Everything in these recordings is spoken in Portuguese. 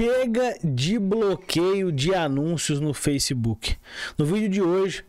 Chega de bloqueio de anúncios no Facebook. No vídeo de hoje,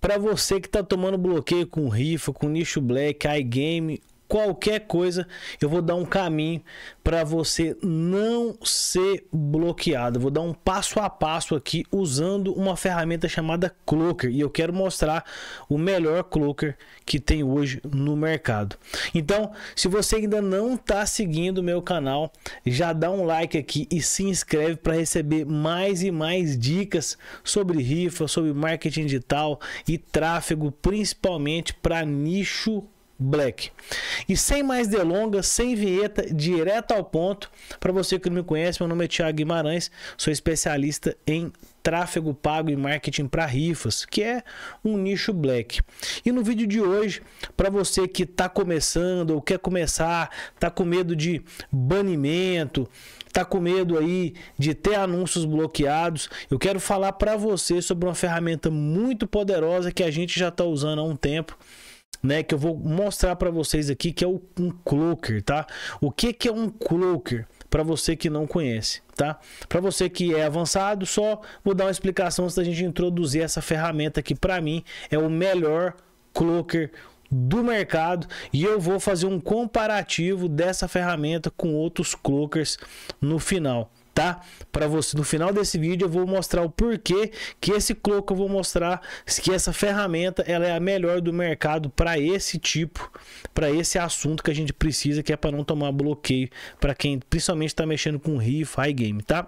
para você que está tomando bloqueio com rifa, com nicho black, iGame qualquer coisa, eu vou dar um caminho para você não ser bloqueado. Vou dar um passo a passo aqui usando uma ferramenta chamada Cloaker e eu quero mostrar o melhor Cloaker que tem hoje no mercado. Então, se você ainda não está seguindo o meu canal, já dá um like aqui e se inscreve para receber mais e mais dicas sobre rifa, sobre marketing digital e tráfego, principalmente para nicho Black. E sem mais delongas, sem vinheta, direto ao ponto, para você que não me conhece, meu nome é Thiago Guimarães, sou especialista em tráfego pago e marketing para rifas, que é um nicho black. E no vídeo de hoje, para você que está começando ou quer começar, está com medo de banimento, está com medo aí de ter anúncios bloqueados, eu quero falar para você sobre uma ferramenta muito poderosa que a gente já está usando há um tempo né, que eu vou mostrar para vocês aqui, que é um cloaker, tá? O que que é um cloaker? Para você que não conhece, tá? Para você que é avançado, só vou dar uma explicação antes da gente introduzir essa ferramenta que para mim é o melhor cloaker do mercado e eu vou fazer um comparativo dessa ferramenta com outros cloakers no final, tá? Para você no final desse vídeo eu vou mostrar o porquê que esse cloco eu vou mostrar que essa ferramenta ela é a melhor do mercado para esse tipo, para esse assunto que a gente precisa, que é para não tomar bloqueio para quem principalmente está mexendo com rifa, high game, tá?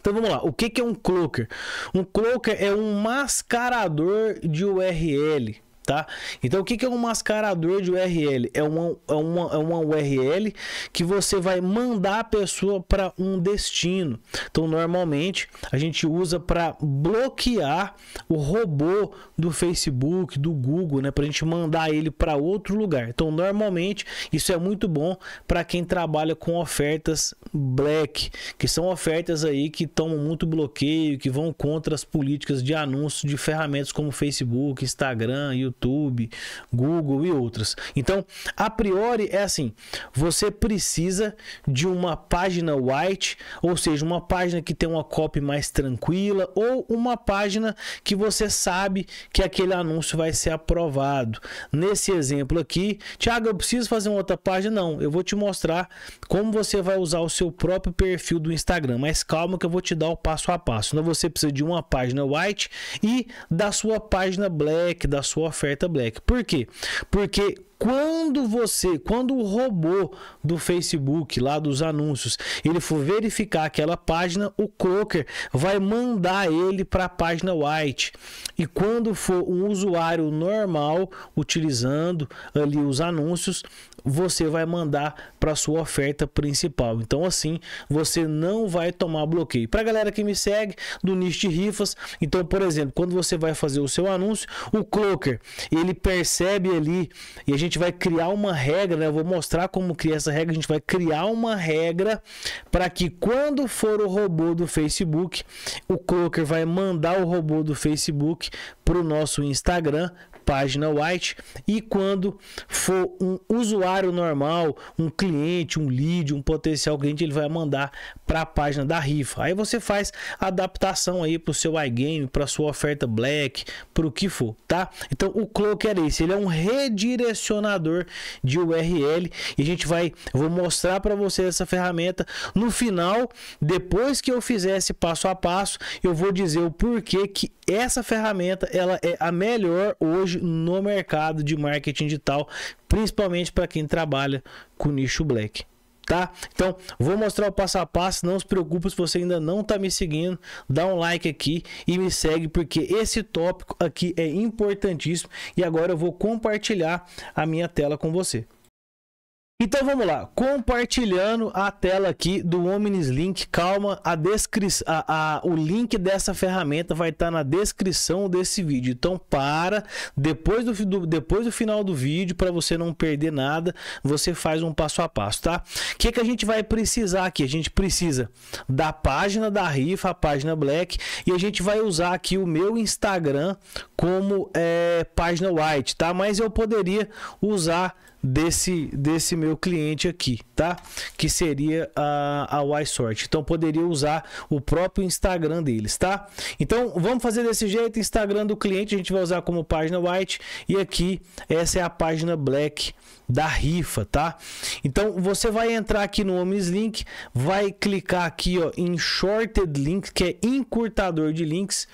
Então vamos lá, o que, que é um cloaker? Um cloaker é um mascarador de URL, tá? Então o que, é um mascarador de URL? É uma, é uma, é uma URL que você vai mandar a pessoa para um destino. Então normalmente a gente usa para bloquear o robô do Facebook, do Google, né? Para a gente mandar ele para outro lugar. Então normalmente isso é muito bom para quem trabalha com ofertas black, que são ofertas aí que tomam muito bloqueio, que vão contra as políticas de anúncio de ferramentas como Facebook, Instagram, YouTube YouTube, Google e outras. Então, a priori é assim: você precisa de uma página white, ou seja, uma página que tem uma copy mais tranquila, ou uma página que você sabe que aquele anúncio vai ser aprovado. Nesse exemplo aqui, Thiago, eu preciso fazer uma outra página? Não, eu vou te mostrar como você vai usar o seu próprio perfil do Instagram. Mas calma que eu vou te dar o passo a passo. Então você precisa de uma página white e da sua página black, da sua oferta oferta black. Por quê? Porque quando você, quando o robô do Facebook, lá dos anúncios, ele for verificar aquela página, o Crocker vai mandar ele para a página white. E quando for um usuário normal utilizando ali os anúncios, você vai mandar para sua oferta principal. Então assim, você não vai tomar bloqueio. Para galera que me segue do nicho de rifas, então por exemplo, quando você vai fazer o seu anúncio, o cloaker, ele percebe ali e a gente vai criar uma regra, né? eu vou mostrar como criar essa regra, a gente vai criar uma regra para que quando for o robô do Facebook, o cloaker vai mandar o robô do Facebook para o nosso Instagram página white. E quando for um usuário normal, um cliente, um lead, um potencial cliente, ele vai mandar para a página da rifa. Aí você faz adaptação aí para o seu iGame, para sua oferta black, para o que for, tá? Então o cloak era esse, ele é um redirecionador de URL e a gente vai, vou mostrar para você essa ferramenta no final, depois que eu fizer esse passo a passo, eu vou dizer o porquê que essa ferramenta ela é a melhor hoje hoje no mercado de marketing digital, principalmente para quem trabalha com nicho black tá? Então, vou mostrar o passo a passo, não se preocupe se você ainda não está me seguindo, dá um like aqui e me segue porque esse tópico aqui é importantíssimo e agora eu vou compartilhar a minha tela com você. Então vamos lá, compartilhando a tela aqui do Omnis Link, calma, a descri... A, a, o link dessa ferramenta vai estar tá na descrição desse vídeo. Então para, depois do, do depois do final do vídeo, para você não perder nada, você faz um passo a passo, tá? O que, que a gente vai precisar aqui? A gente precisa da página da rifa, a página Black, e a gente vai usar aqui o meu Instagram como é, página White, tá? Mas eu poderia usar desse, desse meu cliente aqui, tá? Que seria a, a YSort. Então poderia usar o próprio Instagram deles, tá? Então vamos fazer desse jeito, Instagram do cliente a gente vai usar como página white e aqui essa é a página black da rifa, tá? Então você vai entrar aqui no Homes Link, vai clicar aqui ó em shorted link, que é encurtador de links,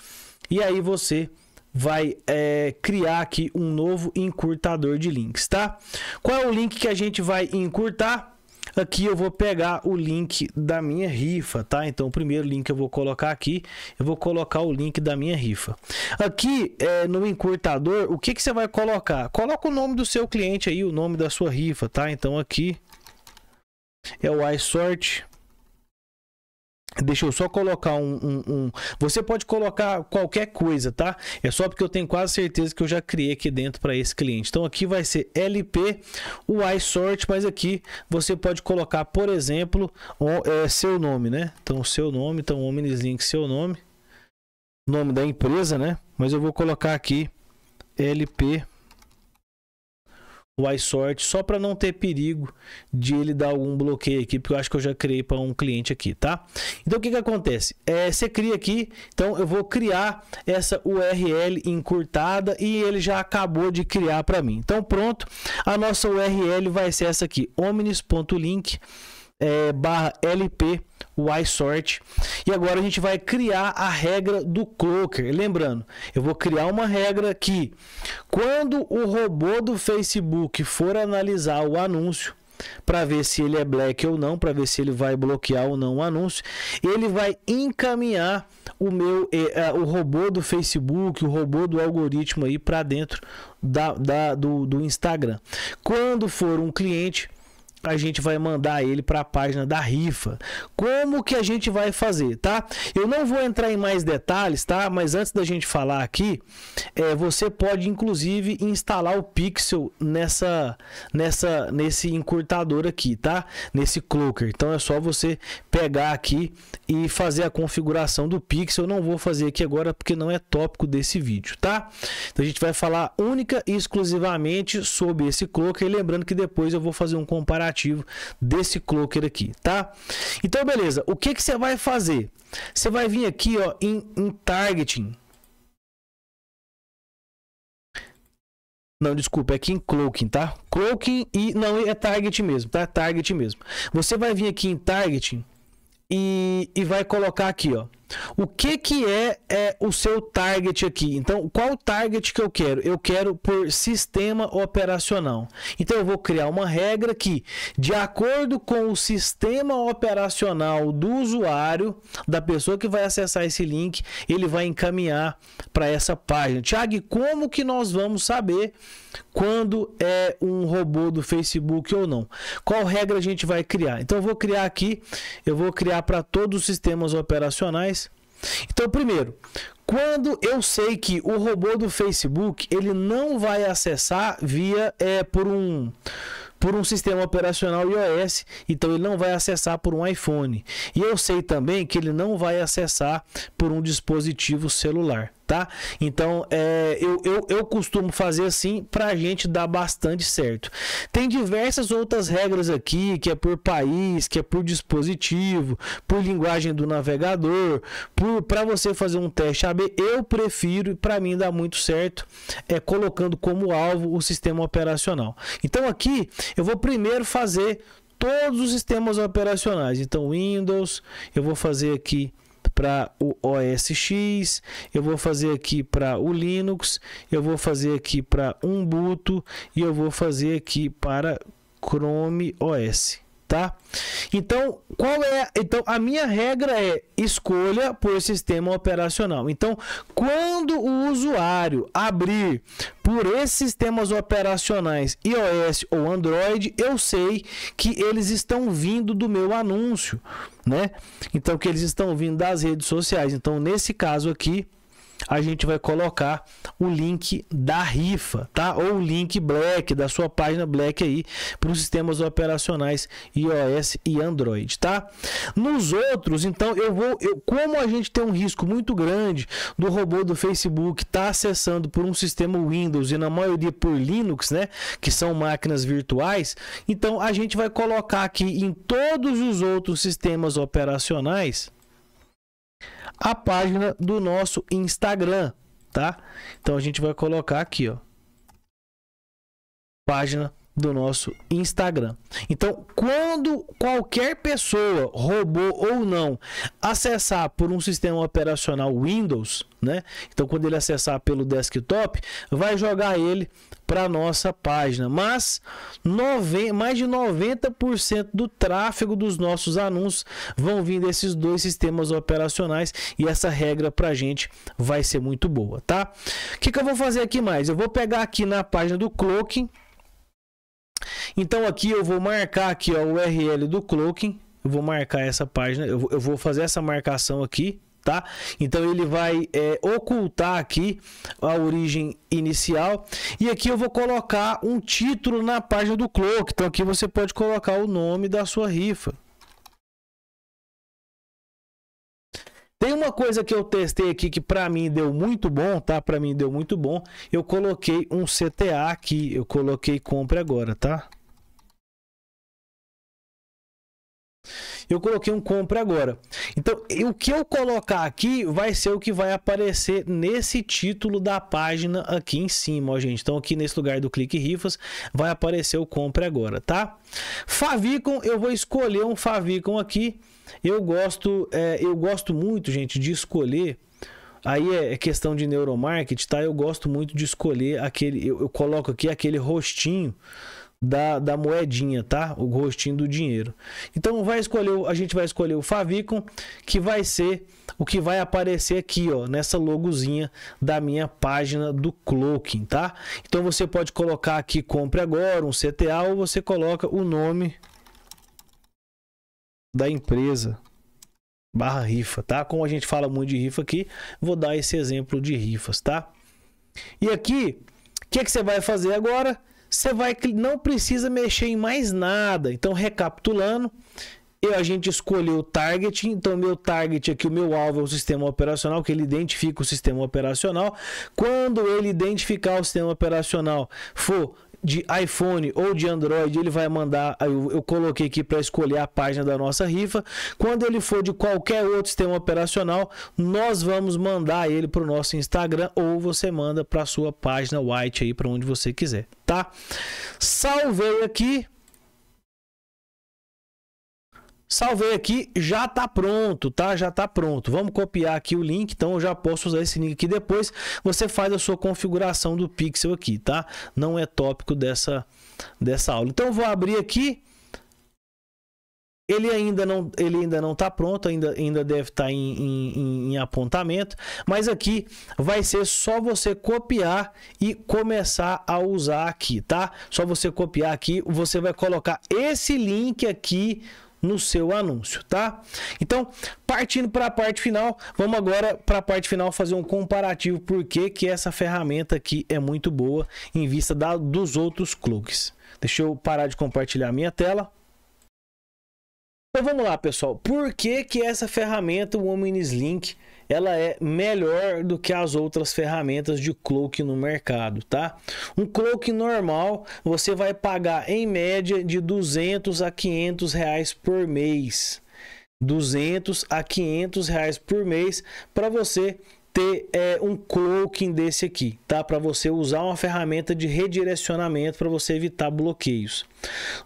e aí você vai é, criar aqui um novo encurtador de links, tá? Qual é o link que a gente vai encurtar? Aqui eu vou pegar o link da minha rifa, tá? Então o primeiro link eu vou colocar aqui, eu vou colocar o link da minha rifa. Aqui é, no encurtador, o que, que você vai colocar? Coloca o nome do seu cliente aí, o nome da sua rifa, tá? Então aqui é o iSort Deixa eu só colocar um, um, um, Você pode colocar qualquer coisa, tá? É só porque eu tenho quase certeza que eu já criei aqui dentro para esse cliente. Então aqui vai ser LP, o iSort, mas aqui você pode colocar, por exemplo, o, é, seu nome, né? Então seu nome, então Omnislink, seu nome, nome da empresa, né? Mas eu vou colocar aqui LP o iSort só para não ter perigo de ele dar algum bloqueio aqui, porque eu acho que eu já criei para um cliente aqui, tá? Então o que que acontece? É, você cria aqui, então eu vou criar essa URL encurtada e ele já acabou de criar para mim. Então pronto, a nossa URL vai ser essa aqui, omnis.link é, o iSort. E agora a gente vai criar a regra do Cloaker. Lembrando, eu vou criar uma regra que quando o robô do Facebook for analisar o anúncio, para ver se ele é black ou não, para ver se ele vai bloquear ou não o anúncio. Ele vai encaminhar o meu eh, eh, o robô do Facebook, o robô do algoritmo aí para dentro da, da, do, do Instagram. Quando for um cliente a gente vai mandar ele para a página da rifa. Como que a gente vai fazer, tá? Eu não vou entrar em mais detalhes, tá? Mas antes da gente falar aqui, é, você pode inclusive instalar o Pixel nessa, nessa, nesse encurtador aqui, tá? Nesse cloaker. Então é só você pegar aqui e fazer a configuração do Pixel. Eu não vou fazer aqui agora porque não é tópico desse vídeo, tá? Então a gente vai falar única e exclusivamente sobre esse cloaker. E lembrando que depois eu vou fazer um comparativo negativo desse cloaker aqui, tá? Então, beleza. O que, que você vai fazer? Você vai vir aqui ó, em, em targeting. Não, desculpa, é aqui em cloaking, tá? Cloaking e não é target mesmo, tá? Target mesmo. Você vai vir aqui em targeting e, e vai colocar aqui, ó. O que que é, é o seu target aqui? Então, qual target que eu quero? Eu quero por sistema operacional. Então, eu vou criar uma regra que, de acordo com o sistema operacional do usuário, da pessoa que vai acessar esse link, ele vai encaminhar para essa página. Tiago, como que nós vamos saber quando é um robô do Facebook ou não? Qual regra a gente vai criar? Então, eu vou criar aqui, eu vou criar para todos os sistemas operacionais então, primeiro, quando eu sei que o robô do Facebook ele não vai acessar via é, por um por um sistema operacional iOS, então ele não vai acessar por um iPhone. E eu sei também que ele não vai acessar por um dispositivo celular tá? Então, é, eu, eu, eu costumo fazer assim para a gente dar bastante certo. Tem diversas outras regras aqui, que é por país, que é por dispositivo, por linguagem do navegador, para você fazer um teste AB. Eu prefiro, para mim dá muito certo, é colocando como alvo o sistema operacional. Então, aqui eu vou primeiro fazer todos os sistemas operacionais. Então, Windows, eu vou fazer aqui para o OS X, eu vou fazer aqui para o Linux, eu vou fazer aqui para Ubuntu e eu vou fazer aqui para Chrome OS tá? Então, qual é? Então, a minha regra é escolha por sistema operacional. Então, quando o usuário abrir por esses sistemas operacionais iOS ou Android, eu sei que eles estão vindo do meu anúncio, né? Então, que eles estão vindo das redes sociais. Então, nesse caso aqui, a gente vai colocar o link da rifa, tá? Ou o link Black da sua página Black aí para os sistemas operacionais iOS e Android, tá? Nos outros, então eu vou, eu, como a gente tem um risco muito grande do robô do Facebook estar tá acessando por um sistema Windows e na maioria por Linux, né? Que são máquinas virtuais, então a gente vai colocar aqui em todos os outros sistemas operacionais a página do nosso Instagram, tá? Então a gente vai colocar aqui, ó. Página do nosso Instagram. Então, quando qualquer pessoa, robô ou não, acessar por um sistema operacional Windows, né? Então, quando ele acessar pelo desktop, vai jogar ele para nossa página. Mas mais de 90% do tráfego dos nossos anúncios vão vir desses dois sistemas operacionais e essa regra para gente vai ser muito boa, tá? O que, que eu vou fazer aqui mais? Eu vou pegar aqui na página do Cloaking então aqui eu vou marcar aqui ó, o URL do cloaking. Eu vou marcar essa página, eu, eu vou fazer essa marcação aqui, tá? Então ele vai é, ocultar aqui a origem inicial e aqui eu vou colocar um título na página do cloak. Então aqui você pode colocar o nome da sua rifa, Tem uma coisa que eu testei aqui que para mim deu muito bom, tá? Para mim deu muito bom. Eu coloquei um CTA aqui, eu coloquei compre agora, tá? Eu coloquei um compre agora. Então, o que eu colocar aqui vai ser o que vai aparecer nesse título da página aqui em cima, ó, gente. Então, aqui nesse lugar do clique rifas, vai aparecer o compre agora, tá? Favicon, eu vou escolher um favicon aqui eu gosto, é, eu gosto muito, gente, de escolher. Aí é, é questão de neuromarketing, tá? Eu gosto muito de escolher aquele. Eu, eu coloco aqui aquele rostinho da, da moedinha, tá? O rostinho do dinheiro. Então vai escolher, a gente vai escolher o favicon, que vai ser o que vai aparecer aqui, ó, nessa logozinha da minha página do Cloaking, tá? Então você pode colocar aqui compre agora um CTA ou você coloca o nome da empresa barra rifa, tá? Como a gente fala muito de rifa aqui, vou dar esse exemplo de rifas, tá? E aqui, o que, é que você vai fazer agora? Você vai, não precisa mexer em mais nada. Então, recapitulando, eu, a gente escolheu o target, então meu target aqui, o meu alvo é o sistema operacional, que ele identifica o sistema operacional. Quando ele identificar o sistema operacional, for de iPhone ou de Android, ele vai mandar. Eu, eu coloquei aqui para escolher a página da nossa rifa. Quando ele for de qualquer outro sistema operacional, nós vamos mandar ele para o nosso Instagram ou você manda para sua página White aí para onde você quiser, tá? Salvei aqui. Salvei aqui, já tá pronto, tá? Já tá pronto. Vamos copiar aqui o link, então eu já posso usar esse link aqui depois. Você faz a sua configuração do pixel aqui, tá? Não é tópico dessa, dessa aula. Então vou abrir aqui. Ele ainda não ele ainda não está pronto, ainda, ainda deve estar tá em, em, em, apontamento, mas aqui vai ser só você copiar e começar a usar aqui, tá? Só você copiar aqui, você vai colocar esse link aqui no seu anúncio, tá? Então, partindo para a parte final, vamos agora para a parte final fazer um comparativo porque que essa ferramenta aqui é muito boa em vista da, dos outros clubes. Deixa eu parar de compartilhar minha tela. Então vamos lá, pessoal. Por que, que essa ferramenta, o Omnis Link, ela é melhor do que as outras ferramentas de cloak no mercado, tá? Um cloak normal, você vai pagar em média de 200 a 500 reais por mês. 200 a 500 reais por mês para você ter é, um cloaking desse aqui, tá? Para você usar uma ferramenta de redirecionamento para você evitar bloqueios.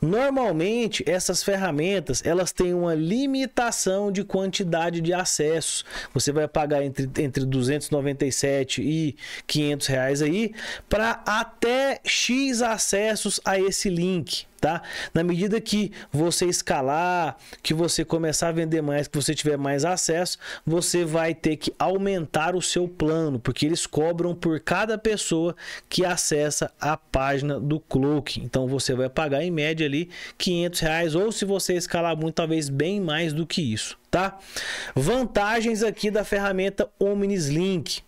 Normalmente essas ferramentas elas têm uma limitação de quantidade de acessos. Você vai pagar entre, entre 297 e 500 reais aí para até x acessos a esse link tá? Na medida que você escalar, que você começar a vender mais, que você tiver mais acesso, você vai ter que aumentar o seu plano, porque eles cobram por cada pessoa que acessa a página do Cloak. Então você vai pagar em média ali 500 reais, ou se você escalar muito, talvez bem mais do que isso, tá? Vantagens aqui da ferramenta OmniSlink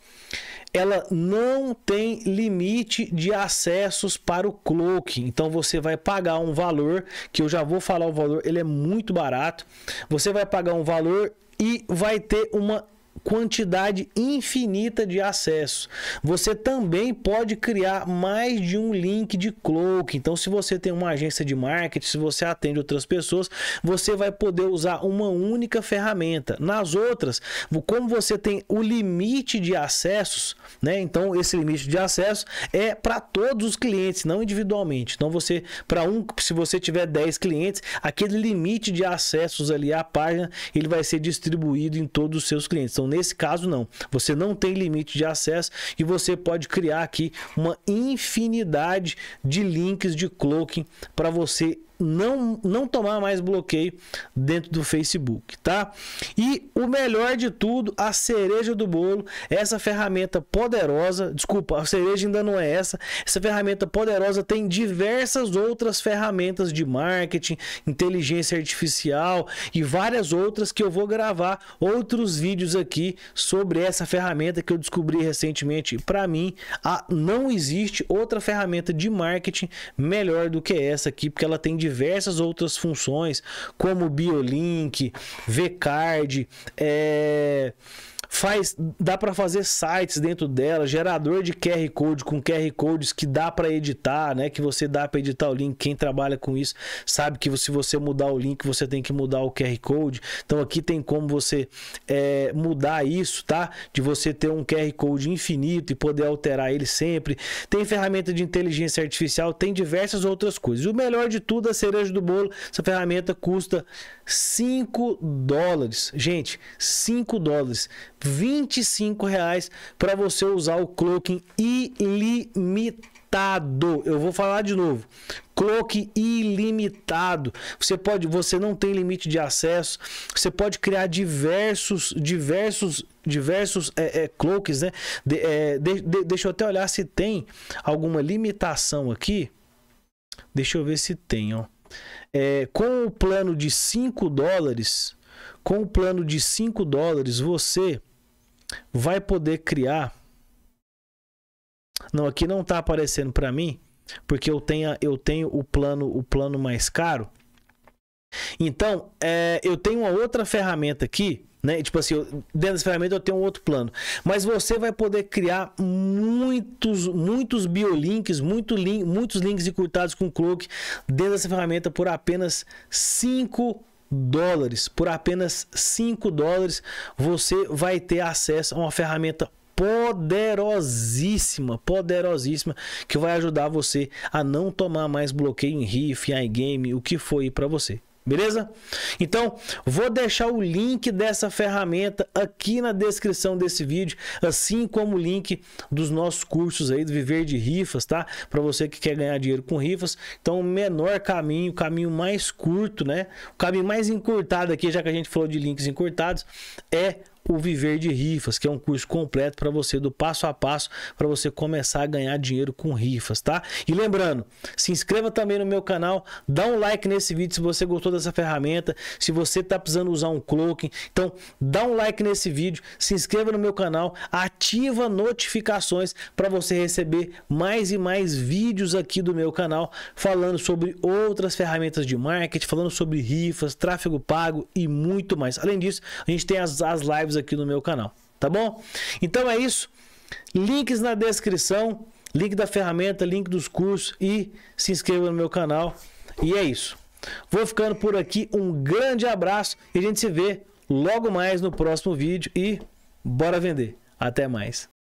ela não tem limite de acessos para o cloak. Então você vai pagar um valor, que eu já vou falar o valor, ele é muito barato. Você vai pagar um valor e vai ter uma quantidade infinita de acessos. Você também pode criar mais de um link de cloak. Então, se você tem uma agência de marketing, se você atende outras pessoas, você vai poder usar uma única ferramenta. Nas outras, como você tem o limite de acessos, né? Então, esse limite de acesso é para todos os clientes, não individualmente. Então, você para um, se você tiver 10 clientes, aquele limite de acessos ali à página, ele vai ser distribuído em todos os seus clientes. Então, nesse caso não. Você não tem limite de acesso e você pode criar aqui uma infinidade de links de cloaking para você não, não tomar mais bloqueio dentro do Facebook, tá? E o melhor de tudo, a cereja do bolo, essa ferramenta poderosa, desculpa, a cereja ainda não é essa, essa ferramenta poderosa tem diversas outras ferramentas de marketing, inteligência artificial e várias outras que eu vou gravar outros vídeos aqui sobre essa ferramenta que eu descobri recentemente. Para mim, a, não existe outra ferramenta de marketing melhor do que essa aqui, porque ela tem diversas diversas outras funções, como Biolink, Vcard, é faz, dá para fazer sites dentro dela, gerador de QR Code com QR Codes que dá para editar, né? Que você dá para editar o link. Quem trabalha com isso sabe que se você mudar o link, você tem que mudar o QR Code. Então aqui tem como você é, mudar isso, tá? De você ter um QR Code infinito e poder alterar ele sempre. Tem ferramenta de inteligência artificial, tem diversas outras coisas. O melhor de tudo, a cereja do bolo, essa ferramenta custa 5 dólares. Gente, 5 dólares 25 reais para você usar o cloaking ilimitado. Eu vou falar de novo. Cloque ilimitado. Você pode, você não tem limite de acesso. Você pode criar diversos, diversos, diversos é, é cloaks, né? De, é, de, de, deixa eu até olhar se tem alguma limitação aqui. Deixa eu ver se tem, ó. É, com o plano de 5 dólares, com o plano de 5 dólares, você vai poder criar. Não, aqui não está aparecendo para mim, porque eu tenho, eu tenho o plano o plano mais caro. Então, é, eu tenho uma outra ferramenta aqui, né? Tipo assim, eu, dentro dessa ferramenta eu tenho um outro plano. Mas você vai poder criar muitos, muitos biolinks, muito link, muitos links encurtados com cloak dentro dessa ferramenta por apenas 5 dólares, por apenas 5 dólares, você vai ter acesso a uma ferramenta poderosíssima, poderosíssima, que vai ajudar você a não tomar mais bloqueio em riff, em iGame, o que foi para você. Beleza? Então, vou deixar o link dessa ferramenta aqui na descrição desse vídeo, assim como o link dos nossos cursos aí do Viver de Rifas, tá? Para você que quer ganhar dinheiro com rifas. Então, o menor caminho, o caminho mais curto, né? O caminho mais encurtado aqui, já que a gente falou de links encurtados, é o Viver de Rifas, que é um curso completo para você do passo a passo para você começar a ganhar dinheiro com rifas, tá? E lembrando, se inscreva também no meu canal, dá um like nesse vídeo se você gostou dessa ferramenta, se você está precisando usar um cloaking, então dá um like nesse vídeo, se inscreva no meu canal, ativa notificações para você receber mais e mais vídeos aqui do meu canal falando sobre outras ferramentas de marketing, falando sobre rifas, tráfego pago e muito mais. Além disso, a gente tem as, as lives aqui no meu canal, tá bom? Então é isso. Links na descrição, link da ferramenta, link dos cursos e se inscreva no meu canal. E é isso. Vou ficando por aqui. Um grande abraço e a gente se vê logo mais no próximo vídeo e bora vender. Até mais.